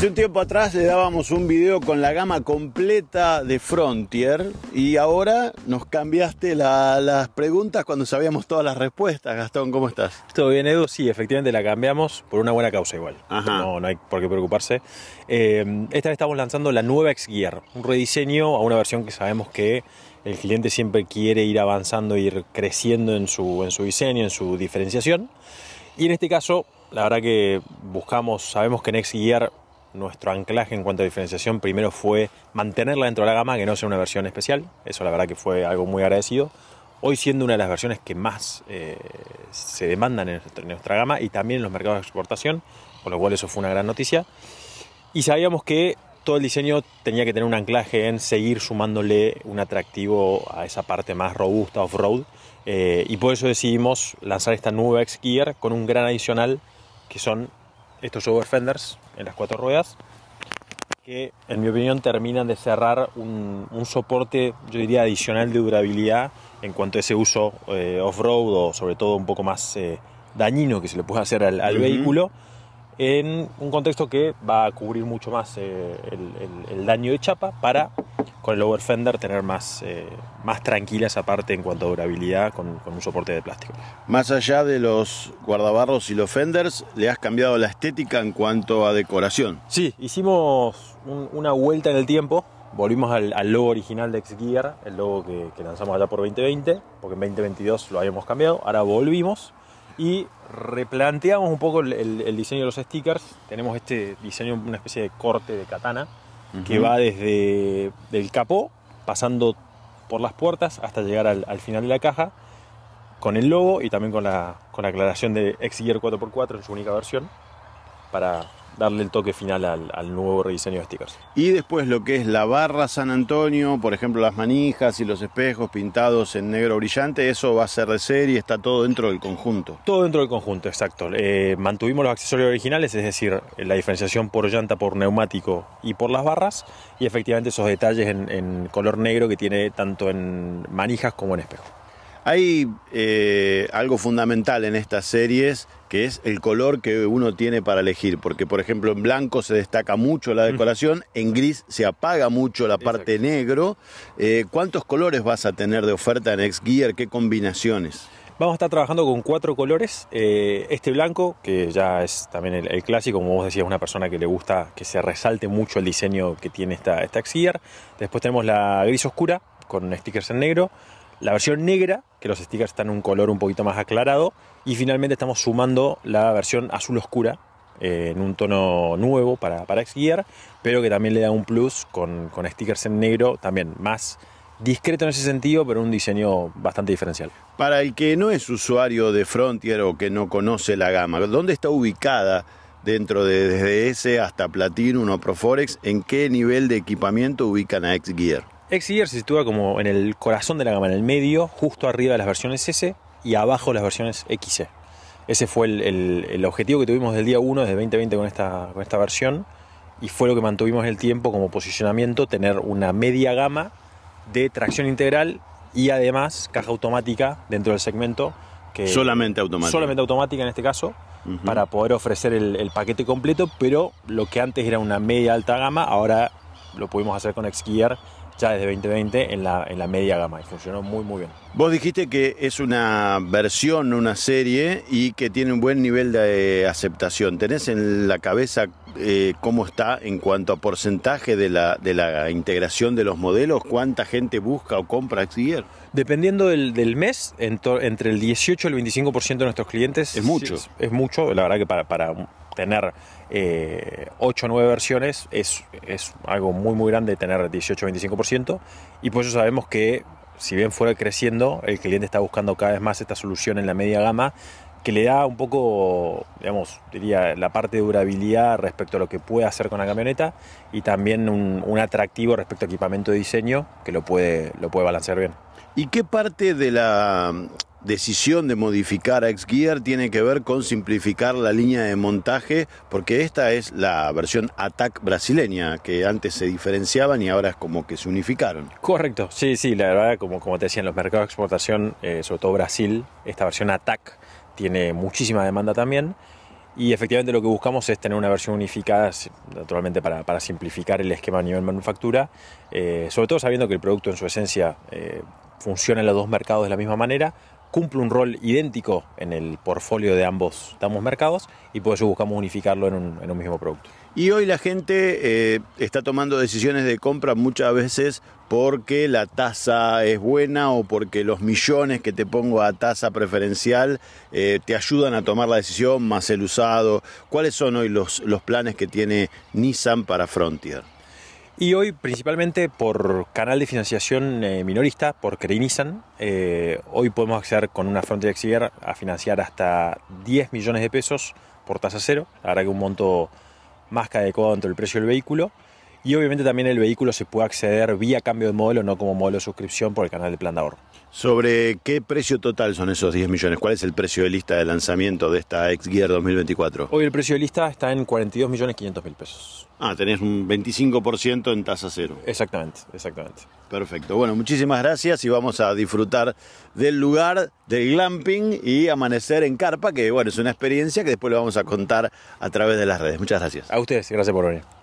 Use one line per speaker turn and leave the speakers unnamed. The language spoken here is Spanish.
Hace un tiempo atrás le dábamos un video con la gama completa de Frontier y ahora nos cambiaste las preguntas cuando sabíamos todas las respuestas. Gastón, ¿cómo estás? Todo
bien, Edu. Sí, efectivamente la cambiamos por una buena causa igual. No, hay por qué preocuparse. Eh, esta vez estamos lanzando la nueva X-Gear, un rediseño a una versión que sabemos que el cliente siempre quiere ir avanzando, ir creciendo en su, en su diseño, en su diferenciación. Y en este caso, la verdad que buscamos, sabemos que en X-Gear nuestro anclaje en cuanto a diferenciación primero fue mantenerla dentro de la gama, que no sea una versión especial. Eso la verdad que fue algo muy agradecido. Hoy siendo una de las versiones que más eh, se demandan en nuestra, gama y también en los mercados de exportación, Con lo cual eso fue una gran noticia. Y sabíamos que todo el diseño tenía que tener un anclaje en seguir sumándole un atractivo a esa parte más robusta off-road. Eh, y por eso decidimos lanzar esta nueva X-Gear con un gran adicional que son estos Overfenders en las cuatro ruedas que en mi opinión terminan de cerrar un, soporte yo diría adicional de durabilidad en cuanto a ese uso eh, off-road o sobre todo un poco más eh, dañino que se le puede hacer al, vehículo en un contexto que va a cubrir mucho más eh, el, el, daño de chapa para con el lower fender tener más, eh, más tranquila esa parte en cuanto a durabilidad con, un soporte de plástico. Más allá de los
guardabarros y los fenders, ¿le has cambiado la estética en cuanto a decoración? Sí,
hicimos una vuelta en el tiempo. Volvimos al, logo original de X-Gear, el logo que, lanzamos allá por 2020, porque en 2022 lo habíamos cambiado. Ahora volvimos y replanteamos un poco el diseño de los stickers. Tenemos este diseño, una especie de corte de katana que va desde el capó, pasando por las puertas hasta llegar al, final de la caja, con el logo y también con la, con la aclaración de Exiger 4x4 en su única versión, para, darle el toque final al, nuevo rediseño de stickers.
Y después lo que es la barra San Antonio, por ejemplo las manijas y los
espejos pintados en negro brillante, eso va a ser de serie, está todo dentro del conjunto. Todo dentro del conjunto, exacto. Eh, mantuvimos los accesorios originales, es decir, la diferenciación por llanta, por neumático y por las barras, y efectivamente esos detalles en, en color negro que tiene tanto en manijas como en espejo. Hay eh, algo
fundamental en estas series que es el color que uno tiene para elegir, porque por ejemplo en blanco se destaca mucho la mm. decoración, en gris se apaga mucho la parte negro. Eh, ¿Cuántos colores vas
a tener de oferta en X-Gear? ¿Qué combinaciones? Vamos a estar trabajando con cuatro colores. Eh, este blanco, que ya es también el, clásico, como vos decías, una persona que le gusta que se resalte mucho el diseño que tiene esta, esta X-Gear. Después tenemos la gris oscura con stickers en negro la versión negra, que los stickers están en un color un poquito más aclarado, y finalmente estamos sumando la versión azul oscura, eh, en un tono nuevo para, para X-Gear, pero que también le da un plus con, stickers en negro, también más discreto en ese sentido, pero un diseño bastante diferencial.
Para el que no es usuario de Frontier o que no conoce la gama, ¿dónde está ubicada dentro de desde S hasta Platinum o Proforex? ¿En qué nivel de equipamiento ubican a X-Gear?
Xear se sitúa como en el corazón de la gama, en el medio, justo arriba de las versiones S y abajo de las versiones XC. Ese fue el, objetivo que tuvimos del día 1 desde 2020 con esta, con esta versión y fue lo que mantuvimos el tiempo como posicionamiento, tener una media gama de tracción integral y además caja automática dentro del segmento. Que solamente automática. Solamente automática en este caso, para poder ofrecer el, paquete completo, pero lo que antes era una media alta gama, ahora lo pudimos hacer con Xgear ya desde 2020 en la, media gama y funcionó muy muy bien.
Vos dijiste que es una versión, una serie y que tiene un buen nivel de eh, aceptación. ¿Tenés en la cabeza eh, cómo está en cuanto a porcentaje de la, integración de los modelos? ¿Cuánta gente busca o compra
Xier? Dependiendo del, mes, entre el 18 y el 25% de nuestros clientes. Es mucho. Es, mucho, la verdad que para tener 8 eh, o 9 versiones es, es, algo muy muy grande tener 18-25% y por eso sabemos que si bien fuera creciendo, el cliente está buscando cada vez más esta solución en la media gama que le da un poco, digamos, diría, la parte de durabilidad respecto a lo que puede hacer con la camioneta y también un, atractivo respecto a equipamiento de diseño que lo puede, lo puede balancear bien. ¿Y qué parte de la, decisión de modificar a Gear tiene que ver
con simplificar la línea de montaje, porque esta es la versión ATAC brasileña, que antes se diferenciaban y ahora es como que se unificaron. Correcto, sí, sí, la verdad, como,
como te decía, en los mercados de exportación, eh, sobre todo Brasil, esta versión ATAC tiene muchísima demanda también. Y efectivamente lo que buscamos es tener una versión unificada, naturalmente para, simplificar el esquema a nivel manufactura, eh, sobre todo sabiendo que el producto en su esencia eh, funciona en los dos mercados de la misma manera, cumple un rol idéntico en el portfolio de ambos, mercados y por eso buscamos unificarlo en un, mismo producto. Y hoy la gente
eh, está tomando decisiones de compra muchas veces porque la tasa es buena o porque los millones que te pongo a tasa preferencial eh, te ayudan a tomar la decisión, más el usado. ¿Cuáles son hoy los, los planes que tiene Nissan para
Frontier? Y hoy, principalmente por canal de financiación eh, minorista, por Creinizan, eh, hoy podemos acceder con una Frontier Exiger a financiar hasta 10 millones de pesos por tasa cero. La verdad que un monto más que adecuado entre el precio del vehículo. Y obviamente también el vehículo se puede acceder vía cambio de modelo, no como modelo suscripción por el canal de Plan de Ahorro.
¿Sobre qué precio total son esos 10 millones? ¿Cuál es el precio de lista de lanzamiento de esta X-Gear 2024?
Hoy el precio de lista está en 42.500.000 pesos.
Ah, tenés un 25% en tasa cero. Exactamente, exactamente. Perfecto. Bueno, muchísimas gracias y vamos a disfrutar del lugar, del glamping y amanecer en carpa, que bueno, es una experiencia que después lo vamos a contar a través de las redes. Muchas gracias. A ustedes, gracias por venir.